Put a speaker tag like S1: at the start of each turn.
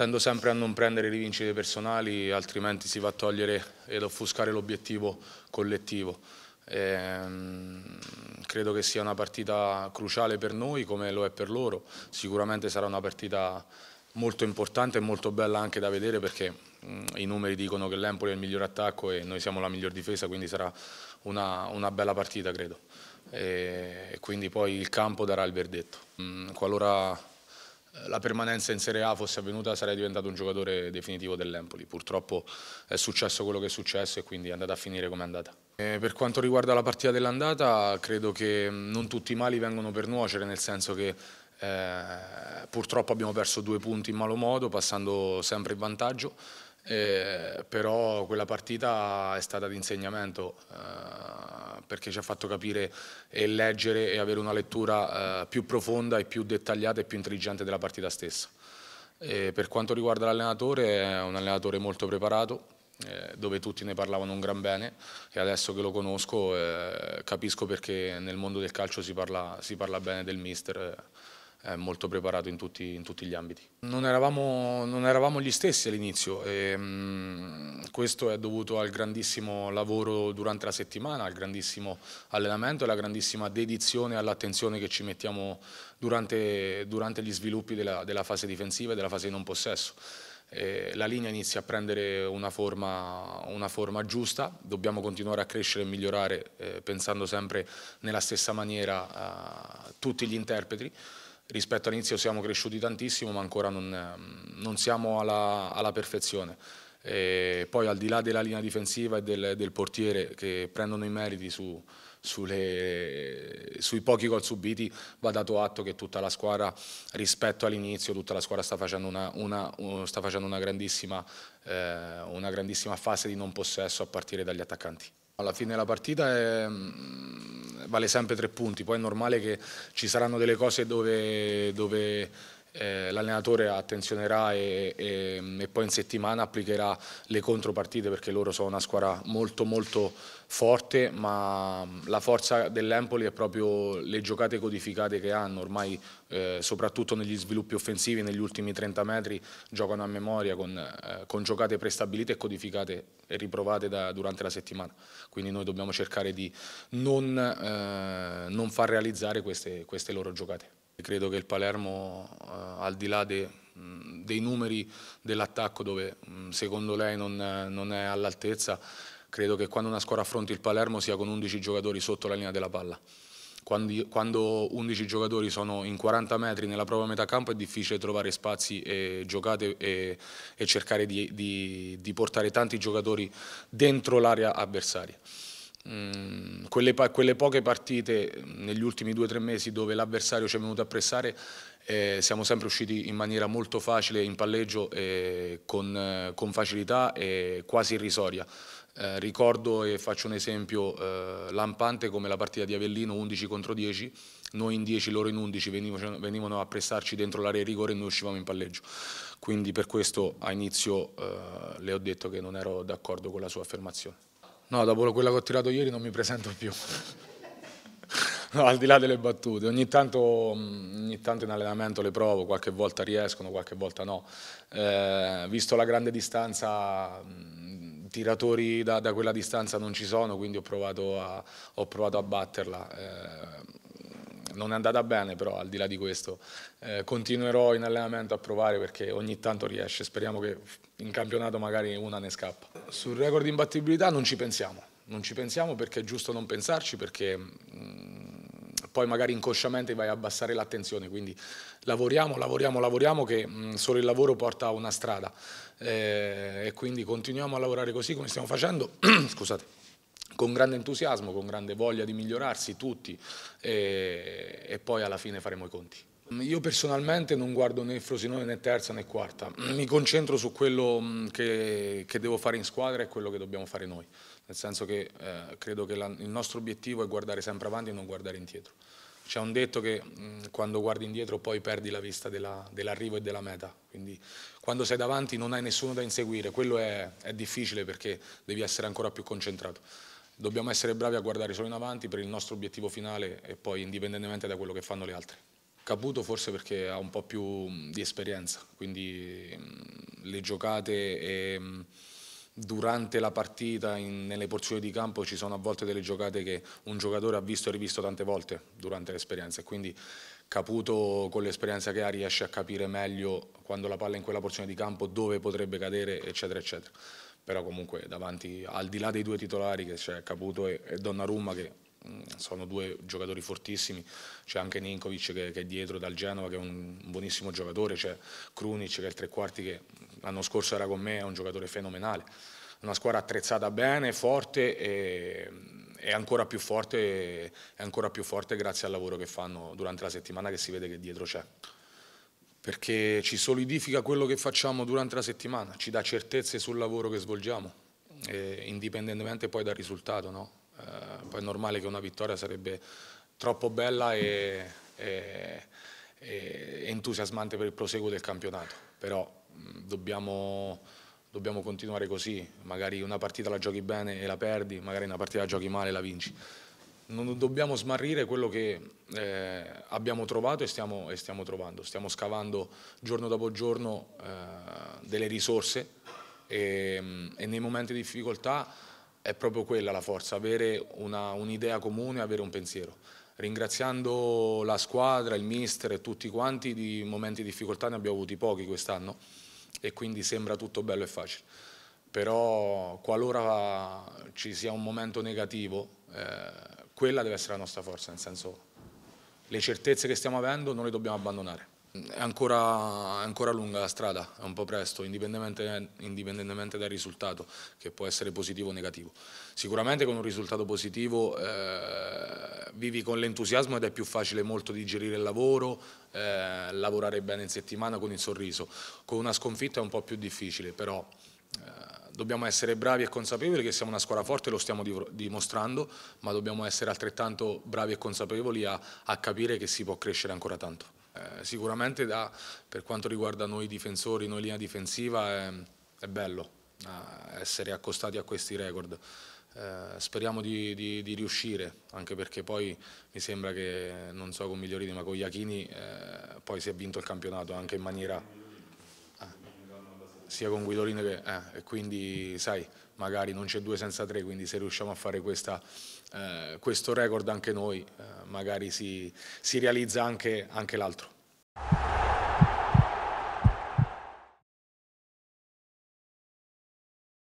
S1: tendo sempre a non prendere rivincite personali, altrimenti si va a togliere ed offuscare l'obiettivo collettivo. Ehm, credo che sia una partita cruciale per noi come lo è per loro, sicuramente sarà una partita molto importante e molto bella anche da vedere perché mh, mm, i numeri dicono che l'Empoli è il miglior attacco e noi siamo la miglior difesa, quindi sarà una, una bella partita credo. E, e quindi poi il campo darà il verdetto. Mh, mm, qualora eh, la permanenza in Serie A fosse avvenuta sarei diventato un giocatore definitivo dell'Empoli. Purtroppo è successo quello che è successo e quindi è andata a finire come è andata. E eh, per quanto riguarda la partita dell'andata credo che non tutti i mali vengono per nuocere, nel senso che eh, purtroppo abbiamo perso due punti in malo modo, passando sempre in vantaggio eh, però quella partita è stata di insegnamento eh, perché ci ha fatto capire e leggere e avere una lettura eh, più profonda e più dettagliata e più intelligente della partita stessa. E per quanto riguarda l'allenatore, è un allenatore molto preparato, eh, dove tutti ne parlavano un gran bene e adesso che lo conosco eh, capisco perché nel mondo del calcio si parla, si parla bene del mister. Eh, è eh, molto preparato in tutti, in tutti gli ambiti. Non eravamo, non eravamo gli stessi all'inizio, ehm, questo è dovuto al grandissimo lavoro durante la settimana, al grandissimo allenamento e alla grandissima dedizione e all'attenzione che ci mettiamo durante, durante gli sviluppi della, della fase difensiva e della fase di non possesso eh, la linea inizia a prendere una forma, una forma, giusta, dobbiamo continuare a crescere e migliorare eh, pensando sempre nella stessa maniera a eh, tutti gli interpreti rispetto all'inizio siamo cresciuti tantissimo ma ancora non, ehm, non siamo alla, alla perfezione. E poi al di là della linea difensiva e del, del portiere che prendono i meriti su, sulle, sui pochi gol subiti va dato atto che tutta la squadra rispetto all'inizio tutta la squadra sta facendo una, una, sta facendo una, grandissima, eh, una grandissima fase di non possesso a partire dagli attaccanti. Alla fine della partita è, mm, vale sempre tre punti, poi è normale che ci saranno delle cose dove, dove eh, l'allenatore attenzionerà e, e, e, poi in settimana applicherà le contropartite perché loro sono una squadra molto molto forte ma mm, la forza dell'Empoli è proprio le giocate codificate che hanno ormai eh, soprattutto negli sviluppi offensivi negli ultimi 30 metri giocano a memoria con, eh, con giocate prestabilite e codificate e riprovate da, durante la settimana quindi noi dobbiamo cercare di non, eh, non far realizzare queste, queste loro giocate. Credo che il Palermo, eh, al di là de, dei numeri dell'attacco, dove secondo lei non, non è all'altezza, credo che quando una squadra affronti il Palermo sia con 11 giocatori sotto la linea della palla. Quando, quando 11 giocatori sono in 40 metri nella propria metà campo è difficile trovare spazi e giocate e, e cercare di, di, di portare tanti giocatori dentro l'area avversaria. Mm, quelle, quelle, poche partite mm, negli ultimi due o tre mesi dove l'avversario ci è venuto a pressare eh, siamo sempre usciti in maniera molto facile in palleggio eh, con, eh, con, facilità e quasi irrisoria. Eh, ricordo e faccio un esempio eh, lampante come la partita di Avellino 11 contro 10 noi in 10, loro in 11 venivano, venivano a prestarci dentro l'area di rigore e noi uscivamo in palleggio. Quindi per questo a inizio eh, le ho detto che non ero d'accordo con la sua affermazione. No, dopo quella che ho tirato ieri non mi presento più. no, al di là delle battute, ogni tanto, mm, ogni tanto, in allenamento le provo, qualche volta riescono, qualche volta no. Eh, visto la grande distanza, mm, tiratori da, da, quella distanza non ci sono, quindi ho provato a, ho provato a batterla. Eh, non è andata bene, però al di là di questo eh, continuerò in allenamento a provare perché ogni tanto riesce, speriamo che in campionato magari una ne scappa. Sul record di imbattibilità non ci pensiamo, non ci pensiamo perché è giusto non pensarci, perché mh, mm, poi magari inconsciamente vai a abbassare l'attenzione, quindi lavoriamo, lavoriamo, lavoriamo che mh, mm, solo il lavoro porta a una strada eh, e quindi continuiamo a lavorare così come stiamo facendo, scusate, con grande entusiasmo, con grande voglia di migliorarsi tutti e, eh, e poi alla fine faremo i conti. Io personalmente non guardo né Frosinone né terza né quarta, mi concentro su quello mm, che, che devo fare in squadra e quello che dobbiamo fare noi, nel senso che eh, credo che la, il nostro obiettivo è guardare sempre avanti e non guardare indietro. C'è un detto che mh, mm, quando guardi indietro poi perdi la vista dell'arrivo dell e della meta, quindi quando sei davanti non hai nessuno da inseguire, quello è, è difficile perché devi essere ancora più concentrato dobbiamo essere bravi a guardare solo in avanti per il nostro obiettivo finale e poi indipendentemente da quello che fanno le altre. Caputo forse perché ha un po' più mm, di esperienza, quindi mm, le giocate e, mm, durante la partita in, nelle porzioni di campo ci sono a volte delle giocate che un giocatore ha visto e rivisto tante volte durante l'esperienza e quindi Caputo con l'esperienza che ha riesce a capire meglio quando la palla è in quella porzione di campo dove potrebbe cadere eccetera eccetera però comunque davanti al di là dei due titolari che c'è Caputo e, e Donnarumma che Mm, sono due giocatori fortissimi, c'è anche Ninkovic che, che, è dietro dal Genova che è un, buonissimo giocatore, c'è Krunic che è il tre quarti che l'anno scorso era con me, è un giocatore fenomenale, una squadra attrezzata bene, forte e, e ancora, più forte, e ancora più forte grazie al lavoro che fanno durante la settimana che si vede che dietro c'è perché ci solidifica quello che facciamo durante la settimana, ci dà certezze sul lavoro che svolgiamo, eh, indipendentemente poi dal risultato. No? poi è normale che una vittoria sarebbe troppo bella e, e, e entusiasmante per il proseguo del campionato, però dobbiamo, dobbiamo, continuare così, magari una partita la giochi bene e la perdi, magari una partita la giochi male e la vinci. Non dobbiamo smarrire quello che eh, abbiamo trovato e stiamo, e stiamo, trovando, stiamo scavando giorno dopo giorno eh, delle risorse e, e nei momenti di difficoltà è proprio quella la forza, avere un'idea un comune, avere un pensiero. Ringraziando la squadra, il mister e tutti quanti di momenti di difficoltà ne abbiamo avuti pochi quest'anno e quindi sembra tutto bello e facile. Però qualora ci sia un momento negativo, eh, quella deve essere la nostra forza, nel senso le certezze che stiamo avendo non le dobbiamo abbandonare è ancora, è ancora, lunga la strada, è un po' presto, indipendentemente, indipendentemente, dal risultato, che può essere positivo o negativo. Sicuramente con un risultato positivo eh, vivi con l'entusiasmo ed è più facile molto digerire il lavoro, eh, lavorare bene in settimana con il sorriso. Con una sconfitta è un po' più difficile, però eh, dobbiamo essere bravi e consapevoli che siamo una squadra forte, lo stiamo dimostrando, ma dobbiamo essere altrettanto bravi e consapevoli a, a capire che si può crescere ancora tanto. Eh, sicuramente da, per quanto riguarda noi difensori, noi linea difensiva, è, è bello eh, essere accostati a questi record. Eh, speriamo di, di, di, riuscire, anche perché poi mi sembra che, non so con Migliorini, ma con Iachini eh, poi si è vinto il campionato anche in maniera sia con Guidolino che... Eh, e quindi, sai, magari non c'è due senza tre, quindi se riusciamo a fare questa, eh, questo record anche noi, eh, magari si, si, realizza anche, anche l'altro.